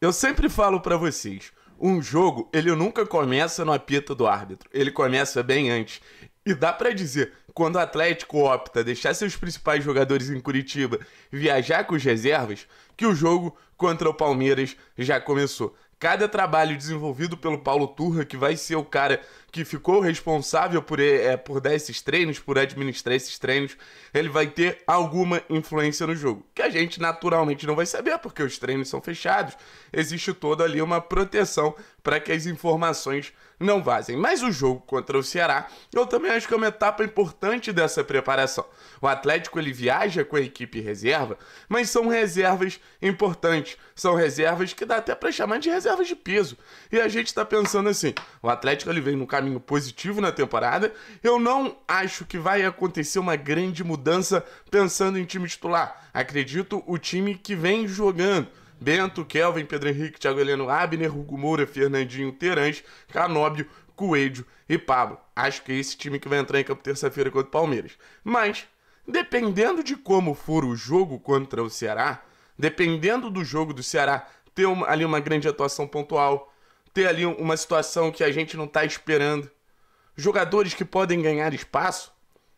Eu sempre falo para vocês, um jogo, ele nunca começa no apito do árbitro. Ele começa bem antes. E dá para dizer, quando o Atlético opta deixar seus principais jogadores em Curitiba viajar com as reservas, que o jogo contra o Palmeiras já começou. Cada trabalho desenvolvido pelo Paulo Turra, que vai ser o cara que ficou responsável por, é, por dar esses treinos, por administrar esses treinos, ele vai ter alguma influência no jogo. Que a gente naturalmente não vai saber, porque os treinos são fechados. Existe toda ali uma proteção para que as informações não vazem. Mas o jogo contra o Ceará, eu também acho que é uma etapa importante dessa preparação. O Atlético ele viaja com a equipe reserva, mas são reservas importantes, são reservas que dá até para chamar de reservas de peso. E a gente está pensando assim, o Atlético ele vem num caminho positivo na temporada. Eu não acho que vai acontecer uma grande mudança pensando em time titular. Acredito o time que vem jogando Bento, Kelvin, Pedro Henrique, Thiago Heleno, Abner, Hugo Moura, Fernandinho, Terãs, Canóbio, Coelho e Pablo. Acho que é esse time que vai entrar em campo terça-feira contra o Palmeiras. Mas, dependendo de como for o jogo contra o Ceará, dependendo do jogo do Ceará ter uma, ali uma grande atuação pontual, ter ali uma situação que a gente não está esperando, jogadores que podem ganhar espaço,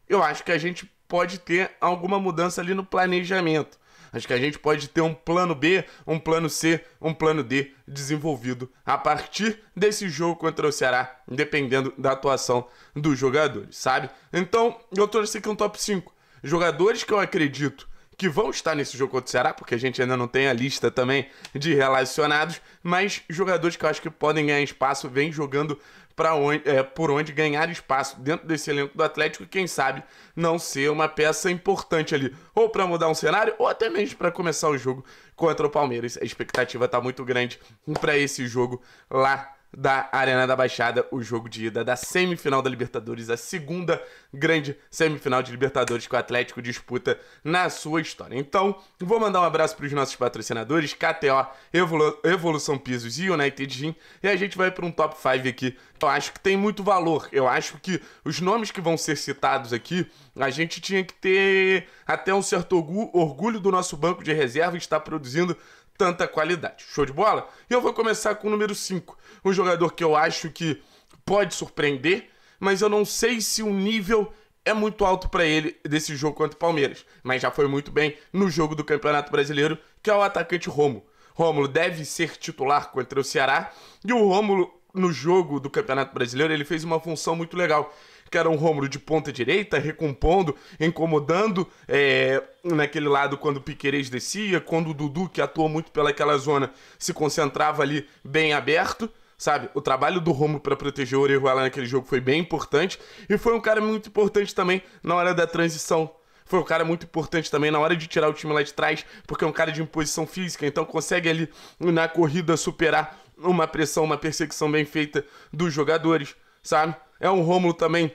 eu acho que a gente pode ter alguma mudança ali no planejamento. Acho que a gente pode ter um plano B, um plano C, um plano D desenvolvido a partir desse jogo contra o Ceará, dependendo da atuação dos jogadores, sabe? Então, eu trouxe aqui um top 5. Jogadores que eu acredito que vão estar nesse jogo contra o Ceará, porque a gente ainda não tem a lista também de relacionados, mas jogadores que eu acho que podem ganhar espaço, vem jogando para onde, é, por onde ganhar espaço dentro desse elenco do Atlético e quem sabe não ser uma peça importante ali, ou para mudar um cenário, ou até mesmo para começar o jogo contra o Palmeiras. A expectativa está muito grande para esse jogo lá da Arena da Baixada, o jogo de ida da semifinal da Libertadores, a segunda grande semifinal de Libertadores que o Atlético disputa na sua história. Então, vou mandar um abraço para os nossos patrocinadores, KTO, Evolu Evolução Pisos e United Gym, e a gente vai para um top 5 aqui. Eu acho que tem muito valor. Eu acho que os nomes que vão ser citados aqui, a gente tinha que ter até um certo orgulho do nosso banco de reserva estar tá produzindo tanta qualidade. Show de bola? E eu vou começar com o número 5, um jogador que eu acho que pode surpreender, mas eu não sei se o nível é muito alto para ele desse jogo contra o Palmeiras, mas já foi muito bem no jogo do Campeonato Brasileiro, que é o atacante Romo. Rômulo deve ser titular contra o Ceará e o Rômulo no jogo do Campeonato Brasileiro, ele fez uma função muito legal, que era um Rômulo de ponta direita, recompondo, incomodando é, naquele lado quando o Piqueires descia, quando o Dudu, que atuou muito pelaquela zona, se concentrava ali bem aberto. Sabe, o trabalho do Romulo para proteger o Orejuela naquele jogo foi bem importante e foi um cara muito importante também na hora da transição foi um cara muito importante também na hora de tirar o time lá de trás, porque é um cara de imposição física, então consegue ali na corrida superar uma pressão, uma perseguição bem feita dos jogadores, sabe? É um Rômulo também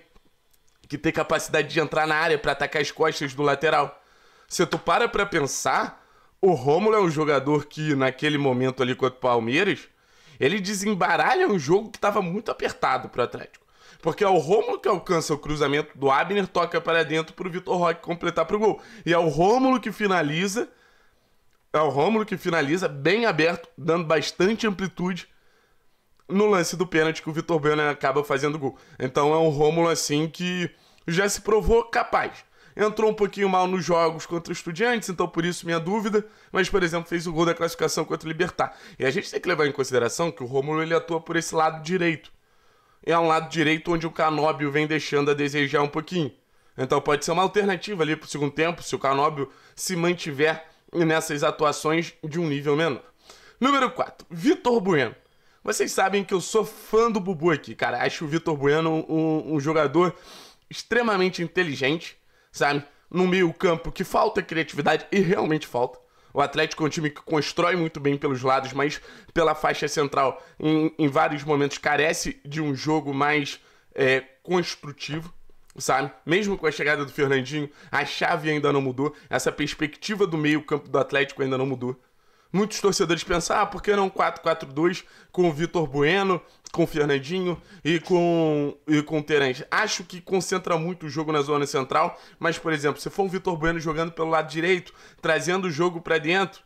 que tem capacidade de entrar na área para atacar as costas do lateral. Se tu para para pensar, o Rômulo é um jogador que, naquele momento ali contra o Palmeiras, ele desembaralha um jogo que estava muito apertado para o Atlético. Porque é o Rômulo que alcança o cruzamento do Abner, toca para dentro para o Vitor Roque completar para o gol. E é o Rômulo que finaliza, é o Rômulo que finaliza bem aberto, dando bastante amplitude no lance do pênalti que o Vitor Bueno acaba fazendo gol. Então é um Rômulo assim que já se provou capaz. Entrou um pouquinho mal nos jogos contra os estudiantes, então por isso minha dúvida, mas por exemplo fez o gol da classificação contra o Libertar. E a gente tem que levar em consideração que o Rômulo ele atua por esse lado direito. É um lado direito onde o Canóbio vem deixando a desejar um pouquinho. Então pode ser uma alternativa ali pro segundo tempo, se o Canóbio se mantiver nessas atuações de um nível menor. Número 4, Vitor Bueno. Vocês sabem que eu sou fã do Bubu aqui, cara. Acho o Vitor Bueno um, um jogador extremamente inteligente, sabe? No meio-campo que falta criatividade e realmente falta. O Atlético é um time que constrói muito bem pelos lados, mas pela faixa central, em, em vários momentos, carece de um jogo mais é, construtivo sabe? Mesmo com a chegada do Fernandinho, a chave ainda não mudou, essa perspectiva do meio-campo do Atlético ainda não mudou, Muitos torcedores pensam, ah, por que não 4-4-2 com o Vitor Bueno, com o Fernandinho e com, e com o Terence? Acho que concentra muito o jogo na zona central, mas, por exemplo, se for o Vitor Bueno jogando pelo lado direito, trazendo o jogo para dentro,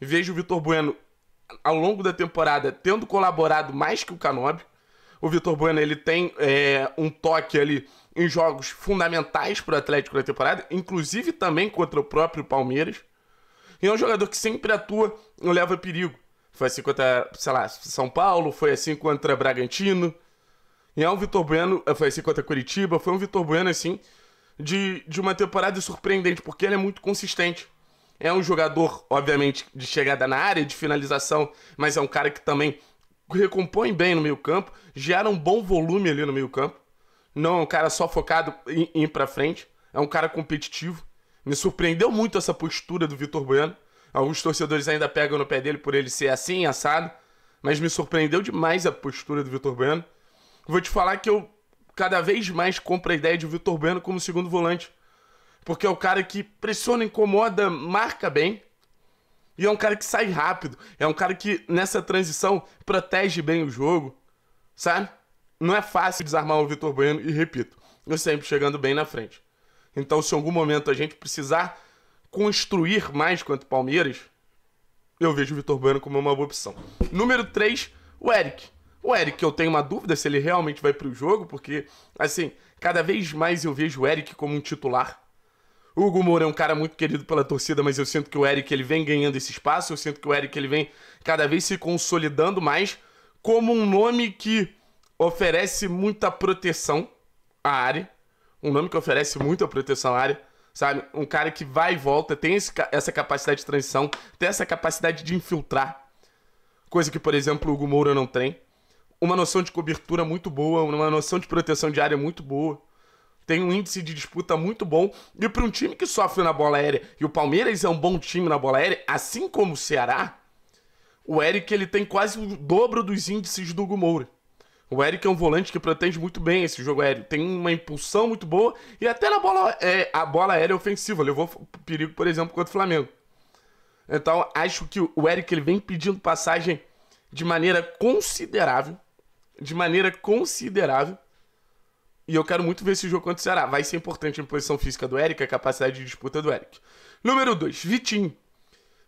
vejo o Vitor Bueno ao longo da temporada tendo colaborado mais que o Canobi. O Vitor Bueno ele tem é, um toque ali em jogos fundamentais para o Atlético na temporada, inclusive também contra o próprio Palmeiras. E é um jogador que sempre atua e leva perigo. Foi assim contra, sei lá, São Paulo, foi assim contra Bragantino. E é um Vitor Bueno, eh, foi assim contra Curitiba, foi um Vitor Bueno, assim, de, de uma temporada surpreendente, porque ele é muito consistente. É um jogador, obviamente, de chegada na área, de finalização, mas é um cara que também recompõe bem no meio campo, gera um bom volume ali no meio campo. Não é um cara só focado em, em ir pra frente, é um cara competitivo. Me surpreendeu muito essa postura do Vitor Bueno. Alguns torcedores ainda pegam no pé dele por ele ser assim, assado. Mas me surpreendeu demais a postura do Vitor Bueno. Vou te falar que eu cada vez mais compro a ideia de Vitor Bueno como segundo volante. Porque é o cara que pressiona, incomoda, marca bem. E é um cara que sai rápido. É um cara que, nessa transição, protege bem o jogo. Sabe? Não é fácil desarmar o Vitor Bueno e, repito, eu sempre chegando bem na frente. Então, se em algum momento a gente precisar construir mais quanto Palmeiras, eu vejo o Vitor Bueno como uma boa opção. Número 3, o Eric. O Eric, eu tenho uma dúvida se ele realmente vai para o jogo, porque, assim, cada vez mais eu vejo o Eric como um titular. O Hugo Moura é um cara muito querido pela torcida, mas eu sinto que o Eric ele vem ganhando esse espaço, eu sinto que o Eric ele vem cada vez se consolidando mais como um nome que oferece muita proteção à área um nome que oferece muita proteção à área, sabe? Um cara que vai e volta, tem esse, essa capacidade de transição, tem essa capacidade de infiltrar. Coisa que, por exemplo, o Hugo Moura não tem. Uma noção de cobertura muito boa, uma noção de proteção de área muito boa. Tem um índice de disputa muito bom. E para um time que sofre na bola aérea, e o Palmeiras é um bom time na bola aérea, assim como o Ceará, o Eric ele tem quase o dobro dos índices do Hugo Moura. O Eric é um volante que protege muito bem esse jogo aéreo. Tem uma impulsão muito boa e até na bola, é, a bola aérea é ofensiva levou perigo, por exemplo, contra o Flamengo. Então, acho que o Eric ele vem pedindo passagem de maneira considerável. De maneira considerável. E eu quero muito ver esse jogo contra o Ceará. Vai ser importante a posição física do Eric, a capacidade de disputa do Eric. Número 2, Vitinho.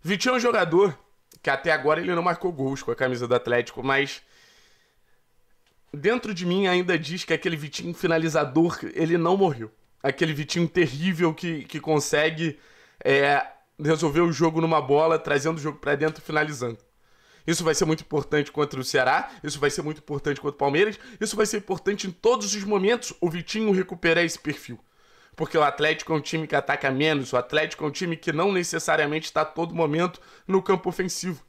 Vitinho é um jogador que até agora ele não marcou gols com a camisa do Atlético, mas dentro de mim ainda diz que aquele Vitinho finalizador, ele não morreu. Aquele Vitinho terrível que, que consegue é, resolver o jogo numa bola, trazendo o jogo para dentro finalizando. Isso vai ser muito importante contra o Ceará, isso vai ser muito importante contra o Palmeiras, isso vai ser importante em todos os momentos o Vitinho recuperar esse perfil. Porque o Atlético é um time que ataca menos, o Atlético é um time que não necessariamente está a todo momento no campo ofensivo.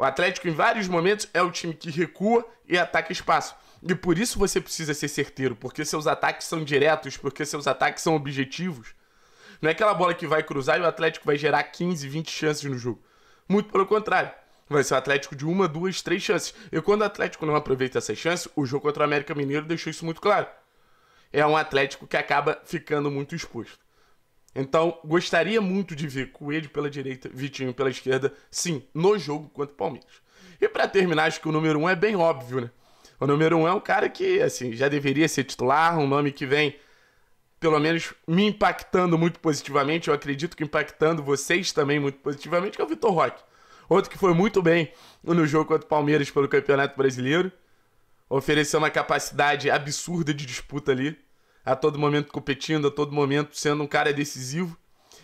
O Atlético, em vários momentos, é o time que recua e ataca espaço. E por isso você precisa ser certeiro, porque seus ataques são diretos, porque seus ataques são objetivos. Não é aquela bola que vai cruzar e o Atlético vai gerar 15, 20 chances no jogo. Muito pelo contrário. Vai ser o Atlético de uma, duas, três chances. E quando o Atlético não aproveita essas chances, o jogo contra o América Mineiro deixou isso muito claro. É um Atlético que acaba ficando muito exposto. Então, gostaria muito de ver Coelho pela direita, Vitinho pela esquerda, sim, no jogo contra o Palmeiras. E para terminar, acho que o número um é bem óbvio, né? O número um é um cara que, assim, já deveria ser titular, um nome que vem, pelo menos, me impactando muito positivamente. Eu acredito que impactando vocês também muito positivamente, que é o Vitor Roque. Outro que foi muito bem no jogo contra o Palmeiras pelo Campeonato Brasileiro. Ofereceu uma capacidade absurda de disputa ali a todo momento competindo, a todo momento sendo um cara decisivo.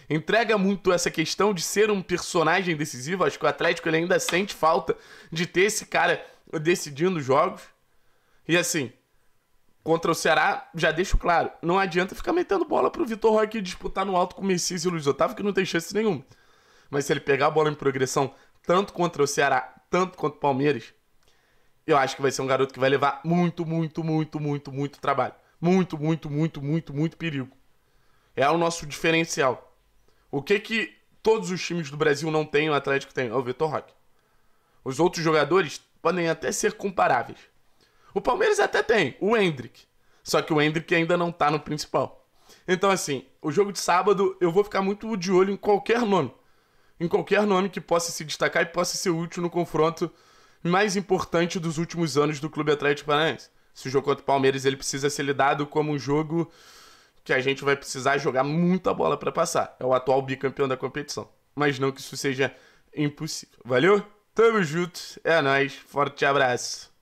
Entrega muito essa questão de ser um personagem decisivo. Acho que o Atlético ele ainda sente falta de ter esse cara decidindo jogos. E assim, contra o Ceará, já deixo claro, não adianta ficar metendo bola pro Vitor Roque disputar no alto com o Messias e o Luiz Otávio, que não tem chance nenhuma. Mas se ele pegar a bola em progressão, tanto contra o Ceará, tanto contra o Palmeiras, eu acho que vai ser um garoto que vai levar muito, muito, muito, muito, muito trabalho muito, muito, muito, muito, muito perigo. É o nosso diferencial. O que que todos os times do Brasil não têm, o Atlético tem? É o Vitor Roque. Os outros jogadores podem até ser comparáveis. O Palmeiras até tem, o Hendrick. Só que o Hendrick ainda não tá no principal. Então, assim, o jogo de sábado eu vou ficar muito de olho em qualquer nome. Em qualquer nome que possa se destacar e possa ser útil no confronto mais importante dos últimos anos do Clube Atlético Paranaense. Esse jogo contra o Palmeiras ele precisa ser lidado como um jogo que a gente vai precisar jogar muita bola para passar. É o atual bicampeão da competição. Mas não que isso seja impossível. Valeu? Tamo junto. É nóis. Forte abraço.